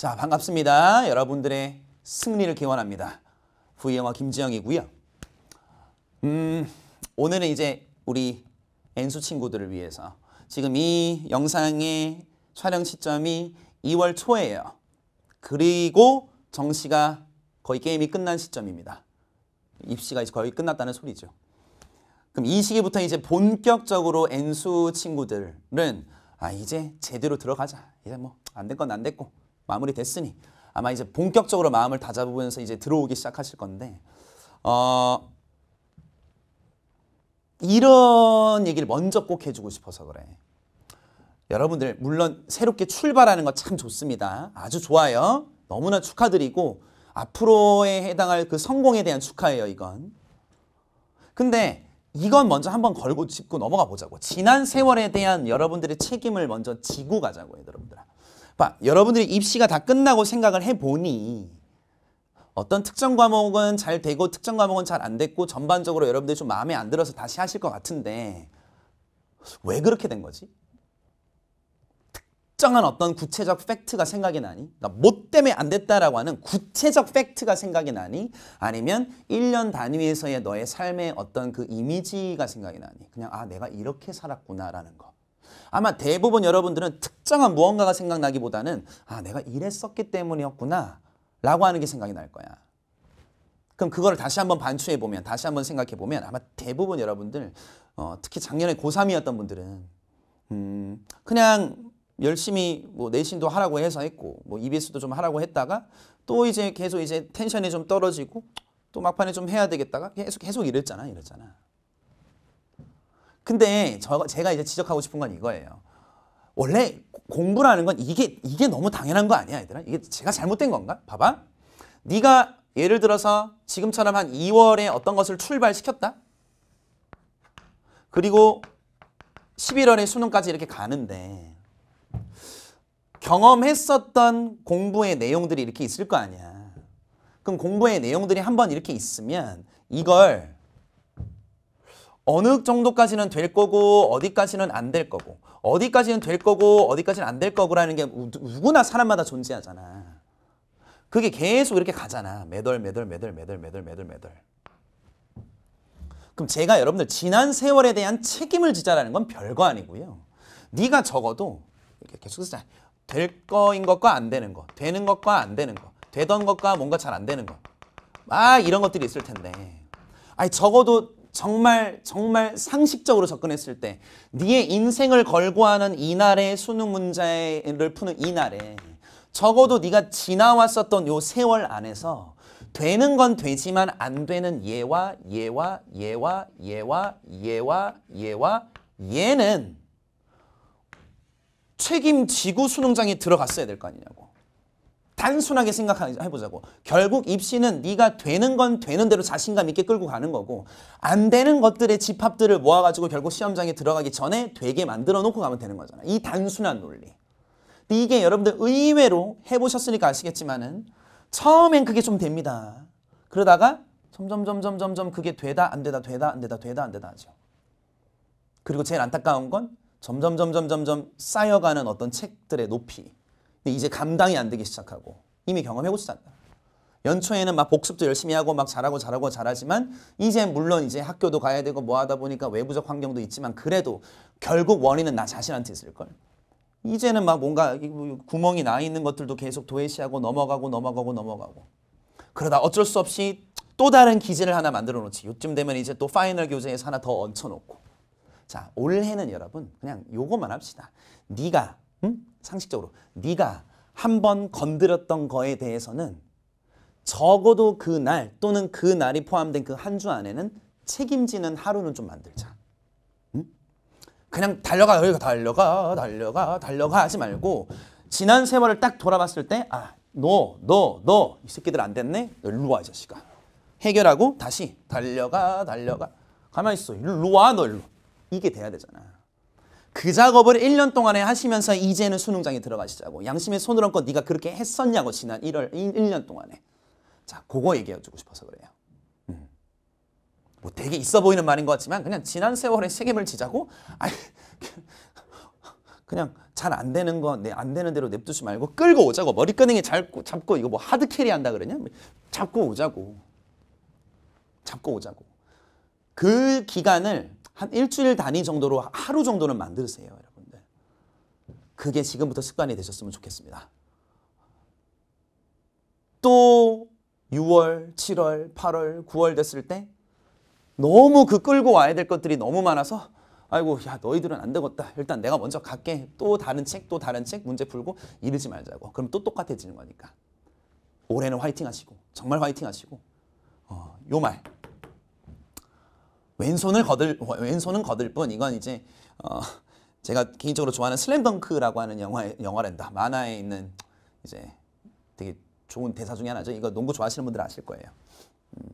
자 반갑습니다. 여러분들의 승리를 기원합니다. V영화 김지영이고요. 음 오늘은 이제 우리 엔수 친구들을 위해서 지금 이 영상의 촬영 시점이 2월 초예요. 그리고 정시가 거의 게임이 끝난 시점입니다. 입시가 이제 거의 끝났다는 소리죠. 그럼 이 시기부터 이제 본격적으로 엔수 친구들은 아 이제 제대로 들어가자. 이제 뭐 안 된 건 안 됐고 마무리됐으니 아마 이제 본격적으로 마음을 다잡으면서 이제 들어오기 시작하실 건데 어 이런 얘기를 먼저 꼭 해주고 싶어서 그래. 여러분들 물론 새롭게 출발하는 거참 좋습니다. 아주 좋아요. 너무나 축하드리고 앞으로에 해당할 그 성공에 대한 축하예요 이건. 근데 이건 먼저 한번 걸고 짚고 넘어가 보자고. 지난 세월에 대한 여러분들의 책임을 먼저 지고 가자고요 여러분들. 봐, 여러분들이 입시가 다 끝나고 생각을 해보니 어떤 특정 과목은 잘 되고 특정 과목은 잘 안 됐고 전반적으로 여러분들이 좀 마음에 안 들어서 다시 하실 것 같은데 왜 그렇게 된 거지? 특정한 어떤 구체적 팩트가 생각이 나니? 그러니까 뭐 때문에 안 됐다라고 하는 구체적 팩트가 생각이 나니? 아니면 1년 단위에서의 너의 삶의 어떤 그 이미지가 생각이 나니? 그냥 아 내가 이렇게 살았구나라는 것. 아마 대부분 여러분들은 특정한 무언가가 생각나기보다는 아 내가 이랬었기 때문이었구나 라고 하는 게 생각이 날 거야. 그럼 그거를 다시 한번 반추해보면 다시 한번 생각해보면 아마 대부분 여러분들 어, 특히 작년에 고3이었던 분들은 음, 그냥 열심히 뭐 내신도 하라고 해서 했고 뭐 EBS도 좀 하라고 했다가 또 이제 계속 이제 텐션이 좀 떨어지고 또 막판에 좀 해야 되겠다가 계속 계속 이랬잖아 이랬잖아. 근데 저, 제가 이제 지적하고 싶은 건 이거예요. 원래 공부라는 건 이게 이게 너무 당연한 거 아니야, 얘들아? 이게 제가 잘못된 건가? 봐봐. 네가 예를 들어서 지금처럼 한 2월에 어떤 것을 출발시켰다. 그리고 11월에 수능까지 이렇게 가는데 경험했었던 공부의 내용들이 이렇게 있을 거 아니야. 그럼 공부의 내용들이 한 번 이렇게 있으면 이걸 어느 정도까지는 될 거고 어디까지는 안 될 거고 어디까지는 될 거고 어디까지는 안 될 거고라는 게 누구나 사람마다 존재하잖아. 그게 계속 이렇게 가잖아. 매덜 매덜 매덜 매덜 매덜 매덜 매덜. 그럼 제가 여러분들 지난 세월에 대한 책임을 지자라는 건 별거 아니고요. 네가 적어도 이렇게 계속 쓰자. 될 거인 것과 안 되는 거, 되는 것과 안 되는 거, 되던 것과 뭔가 잘 안 되는 거. 막 이런 것들이 있을 텐데. 아니 적어도 정말 정말 상식적으로 접근했을 때 네의 인생을 걸고 하는 이날의 수능 문제를 푸는 이날에 적어도 네가 지나왔었던 요 세월 안에서 되는 건 되지만 안 되는 예와 예와 예와 예와 예와 예와 예는 책임지고 수능장에 들어갔어야 될 거 아니냐고. 단순하게 생각해보자고. 결국 입시는 네가 되는 건 되는 대로 자신감 있게 끌고 가는 거고 안 되는 것들의 집합들을 모아가지고 결국 시험장에 들어가기 전에 되게 만들어 놓고 가면 되는 거잖아. 이 단순한 논리. 이게 여러분들 의외로 해보셨으니까 아시겠지만은 처음엔 그게 좀 됩니다. 그러다가 점점 점점 점점 그게 되다 안 되다 되다 안 되다 되다 안 되다 하죠. 그리고 제일 안타까운 건 점점 점점 점점 쌓여가는 어떤 책들의 높이 근데 이제 감당이 안 되기 시작하고 이미 경험해 보시잖다 연초에는 막 복습도 열심히 하고 막 잘하고 잘하고 잘하지만 이제 물론 이제 학교도 가야 되고 뭐 하다 보니까 외부적 환경도 있지만 그래도 결국 원인은 나 자신한테 있을걸. 이제는 막 뭔가 뭐 구멍이 나 있는 것들도 계속 도외시하고 넘어가고 넘어가고 넘어가고 그러다 어쩔 수 없이 또 다른 기질을 하나 만들어 놓지 요쯤 되면 이제 또 파이널 교재에서 하나 더 얹혀 놓고 자 올해는 여러분 그냥 요거만 합시다 네가 응? 상식적으로 네가 한 번 건드렸던 거에 대해서는 적어도 그날 또는 그 날이 포함된 그 한 주 안에는 책임지는 하루는 좀 만들자. 응? 그냥 달려가 여기가 달려가 달려가 달려가 하지 말고 지난 세월을 딱 돌아봤을 때 아, 너, 너, 너 이 새끼들 안 됐네? 일로 와, 이 자식아. 해결하고 다시 달려가, 달려가. 가만히 있어. 일로 와, 너 일로. 이게 돼야 되잖아. 그 작업을 1년 동안에 하시면서 이제는 수능장에 들어가시자고 양심의 손을 얹고 네가 그렇게 했었냐고 지난 1월 1, 년 동안에 자 그거 얘기해주고 싶어서 그래요 음. 뭐 되게 있어 보이는 말인 것 같지만 그냥 지난 세월에 책임을 지자고 아니 그냥 잘 안 되는 거안 되는 대로 냅두지 말고 끌고 오자고 머리 끄는게 잡고, 잡고 이거 뭐 하드 캐리 한다 그러냐 뭐 잡고 오자고 잡고 오자고 그 기간을 한 일주일 단위 정도로 하루 정도는 만드세요, 여러분들. 그게 지금부터 습관이 되셨으면 좋겠습니다. 또 6월, 7월, 8월, 9월 됐을 때 너무 그 끌고 와야 될 것들이 너무 많아서 아이고 야 너희들은 안 되겠다. 일단 내가 먼저 갈게. 또 다른 책, 또 다른 책 문제 풀고 이러지 말자고. 그럼 또 똑같아지는 거니까. 올해는 화이팅 하시고 정말 화이팅 하시고 어, 요말 왼손을 거들 왼손은 거들 뿐 이건 이제 어, 제가 개인적으로 좋아하는 슬램덩크라고 하는 영화 영화랜다 만화에 있는 이제 되게 좋은 대사 중에 하나죠. 이거 농구 좋아하시는 분들 아실 거예요. 음.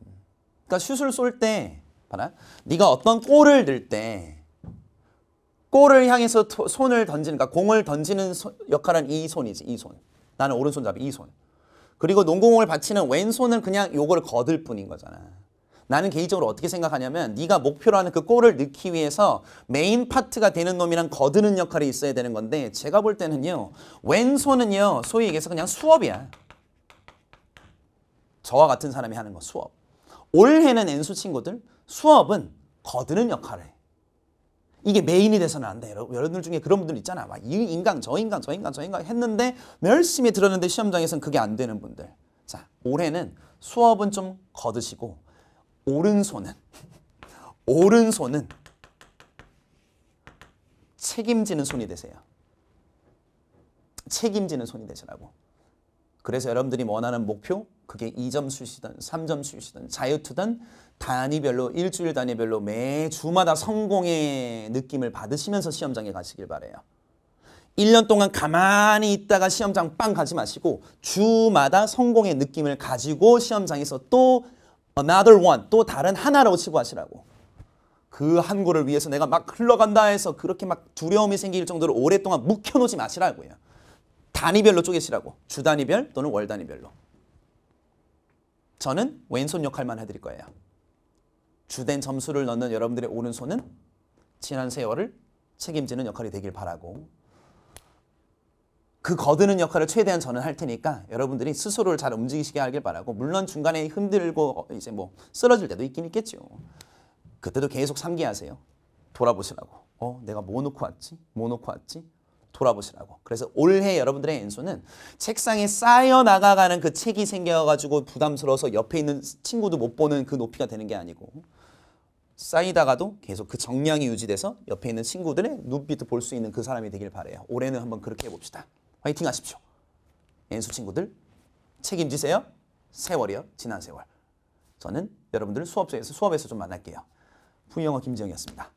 그러니까 슛을 쏠 때 봐라 네가 어떤 골을 들 때 골을 향해서 토, 손을 던지는 그러니까 공을 던지는 소, 역할은 이 손이지 이 손. 나는 오른손잡이 이 손. 그리고 농공을 받치는 왼손은 그냥 요걸 거들 뿐인 거잖아. 나는 개인적으로 어떻게 생각하냐면 네가 목표로 하는 그 골을 넣기 위해서 메인 파트가 되는 놈이랑 거드는 역할이 있어야 되는 건데 제가 볼 때는요. 왼손은요. 소위 얘기해서 그냥 수업이야. 저와 같은 사람이 하는 거 수업. 올해는 n 수 친구들 수업은 거드는 역할을 해. 이게 메인이 돼서는 안 돼. 여러분들 중에 그런 분들 있잖아. 막이인간저인간저인간저인간 했는데 열심히 들었는데 시험장에서는 그게 안 되는 분들. 자, 올해는 수업은 좀 거드시고 오른손은 오른손은 책임지는 손이 되세요. 책임지는 손이 되시라고. 그래서 여러분들이 원하는 목표 그게 2점 수시든 3점 수시든 자유투든 단위별로 일주일 단위별로 매 주마다 성공의 느낌을 받으시면서 시험장에 가시길 바래요. 1년 동안 가만히 있다가 시험장 빵 가지 마시고 주마다 성공의 느낌을 가지고 시험장에서 또 another 어, one 또 다른 하나라고 치고하시라고그한고을 위해서 내가 막 흘러간다 해서 그렇게 막 두려움이 생길 정도로 오랫동안 묵혀놓지 마시라고요 단위별로 쪼개시라고 주 단위별 또는 월 단위별로 저는 왼손 역할만 해드릴 거예요 주된 점수를 넣는 여러분들의 오른손은 지난 세월을 책임지는 역할이 되길 바라고 그 거드는 역할을 최대한 저는 할 테니까 여러분들이 스스로를 잘 움직이시게 하길 바라고 물론 중간에 흔들고 이제 뭐 쓰러질 때도 있긴 있겠죠. 그때도 계속 상기하세요. 돌아보시라고. 어, 내가 뭐 놓고 왔지? 뭐 놓고 왔지? 돌아보시라고. 그래서 올해 여러분들의 엔소는 책상에 쌓여 나가가는 그 책이 생겨가지고 부담스러워서 옆에 있는 친구도 못 보는 그 높이가 되는 게 아니고 쌓이다가도 계속 그 정량이 유지돼서 옆에 있는 친구들의 눈빛을볼 수 있는 그 사람이 되길 바래요. 올해는 한번 그렇게 해봅시다. 파이팅 하십시오. 엔수 친구들 책임지세요. 세월이요. 지난 세월. 저는 여러분들 수업에서 수업에서 좀 만날게요. 부영어 김지영이었습니다.